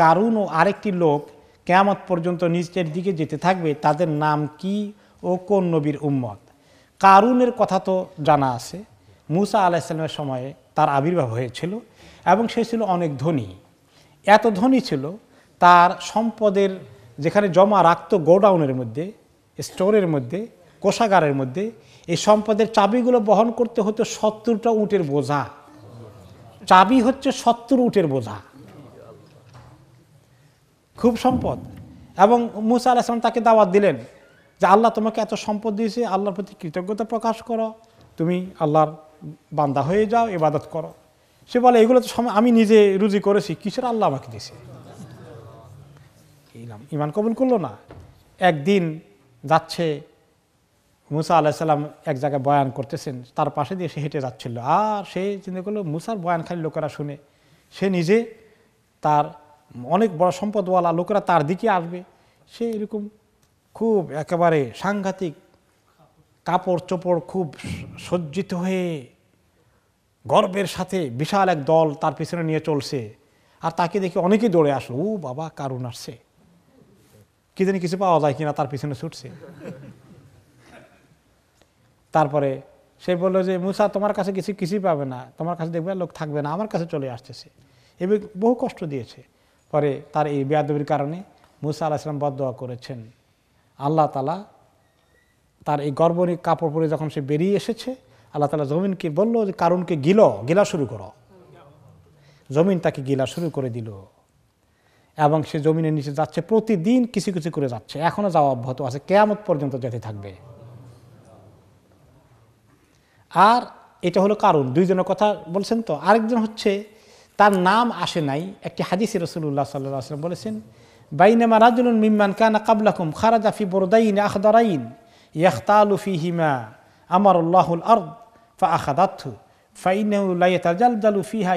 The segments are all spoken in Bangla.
কারুন ও আরেকটি লোক কেয়ামত পর্যন্ত নিচের দিকে যেতে থাকবে তাদের নাম কি ও কোন নবীর উম্মত কারুনের কথা তো জানা আছে মুসা আলাইসালামের সময়ে তার আবির্ভাব হয়েছিল এবং সে ছিল অনেক ধনী এত ধনী ছিল তার সম্পদের যেখানে জমা রাখত গোডাউনের মধ্যে স্টোরের মধ্যে কোষাগারের মধ্যে এই সম্পদের চাবিগুলো বহন করতে হতো সত্তরটা উটের বোঝা চাবি হচ্ছে সত্তর উটের বোঝা খুব সম্পদ এবং মুসা আলাহিসাম তাকে দাওয়াত দিলেন যে আল্লাহ তোমাকে এত সম্পদ দিয়েছে আল্লাহর প্রতি কৃতজ্ঞতা প্রকাশ করো তুমি আল্লাহর বান্দা হয়ে যাও ইবাদত করো সে বলে এগুলো তো আমি নিজে রুজি করেছি কিসের আল্লাহ আমাকে দিয়েছে ইমান কবুল করলো না একদিন যাচ্ছে মুসা আলাহিসাল্লাম এক জায়গায় বয়ান করতেছেন তার পাশে দিয়ে সে হেঁটে যাচ্ছিল আর সে চিন্তা করলো মুসার বয়ান খালি লোকেরা শুনে সে নিজে তার অনেক বড় সম্পদওয়ালা লোকেরা তার দিকে আসবে সে এরকম খুব একেবারে সাংঘাতিক কাপড় চোপড় খুব সজ্জিত হয়ে গর্বের সাথে বিশাল এক দল তার পিছনে নিয়ে চলছে আর তাকে দেখে অনেকেই দৌড়ে আসলো ও বাবা কারুন আসছে কি জানি কিছু পাওয়া যায় কিনা তার পিছনে ছুটছে তারপরে সে বললো যে মুসা তোমার কাছে কিছু কিছুই পাবে না তোমার কাছে দেখবে লোক থাকবে না আমার কাছে চলে আসতেছে এবার বহু কষ্ট দিয়েছে করে তার এই বেয়াদবির কারণে মুসা ইসলাম বদোয়া করেছেন আল্লাহ তালা তার এই গর্বনী কাপড় পরে যখন সে বেরিয়ে এসেছে আল্লাহ তালা জমিনকে বললো যে কারণকে গিল গিলা শুরু করো জমিন তাকে গিলা শুরু করে দিল এবং সে জমিনের নিচে যাচ্ছে প্রতিদিন কিছু কিছু করে যাচ্ছে এখনও যাওয়া অব্যাহত আছে কেয়ামত পর্যন্ত যেতে থাকবে আর এটা হলো কারণ দুইজনের কথা বলছেন তো আরেকজন হচ্ছে তার নাম আসে নাই একটি হাদিসে রসুল্লাহ সাল্লাহ আসলাম বলেছেন বাইনামা রাজুলুন মিম্মান কানা কাবলাকুম খারাজাফি বরদাইন আখদারাইন ইয়াখতালুফি হিমা আমার উল্লাহুল আর্দ ফা আখাদাথ ফাইনাউলাইতালজালু ফিহা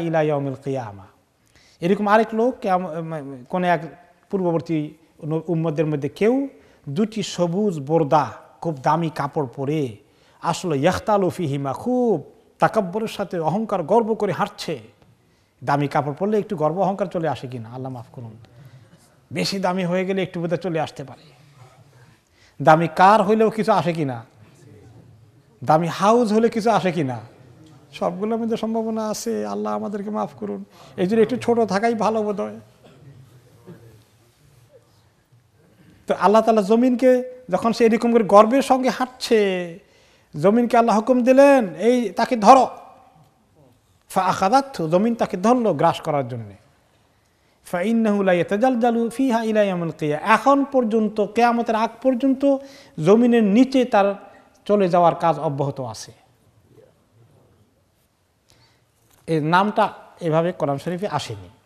কিয়ামা এরকম আরেক লোক কোন এক পূর্ববর্তী উম্মদের মধ্যে কেউ দুটি সবুজ বোরদা খুব দামি কাপড় পরে আসলে ইয়াখতালুফি হিমা খুব তাকাব্বরের সাথে অহংকার গর্ব করে হাঁটছে দামি কাপড় পরলে একটু গর্ব অহংকার চলে আসে কিনা আল্লাহ মাফ করুন বেশি দামি হয়ে গেলে একটু বোধহয় চলে আসতে পারে দামি কার হইলেও কিছু আসে কিনা দামি হাউস হলে কিছু আসে কিনা সবগুলোর মধ্যে সম্ভাবনা আছে আল্লাহ আমাদেরকে মাফ করুন এই জন্য একটু ছোট থাকাই ভালো বোধ হয় তো আল্লাহ তালা জমিনকে যখন সে এরকম করে গর্বের সঙ্গে হাঁটছে জমিনকে আল্লাহ হুকুম দিলেন এই তাকে ধরো ফা আখাদাত জমিন তাকে ধরল গ্রাস করার জন্যে জালু ফিহা ইলাইয়ামুল কেয়া এখন পর্যন্ত কেয়ামতের আগ পর্যন্ত জমিনের নিচে তার চলে যাওয়ার কাজ অব্যাহত আছে এর নামটা এভাবে কলাম শরীফে আসেনি